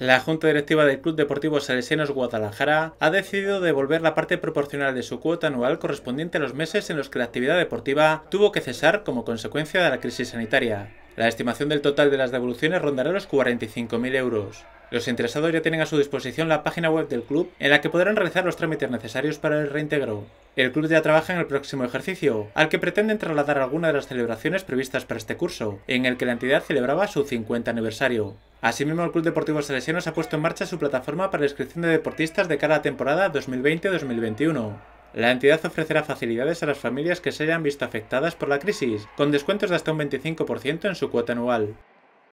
La Junta Directiva del Club Deportivo Salesianos Guadalajara ha decidido devolver la parte proporcional de su cuota anual correspondiente a los meses en los que la actividad deportiva tuvo que cesar como consecuencia de la crisis sanitaria. La estimación del total de las devoluciones rondará los 45.000 euros. Los interesados ya tienen a su disposición la página web del club en la que podrán realizar los trámites necesarios para el reintegro. El club ya trabaja en el próximo ejercicio, al que pretenden trasladar alguna de las celebraciones previstas para este curso, en el que la entidad celebraba su 50 aniversario. Asimismo, el Club Deportivo Salesianos ha puesto en marcha su plataforma para la inscripción de deportistas de cara a temporada 2020-2021. La entidad ofrecerá facilidades a las familias que se hayan visto afectadas por la crisis, con descuentos de hasta un 25% en su cuota anual.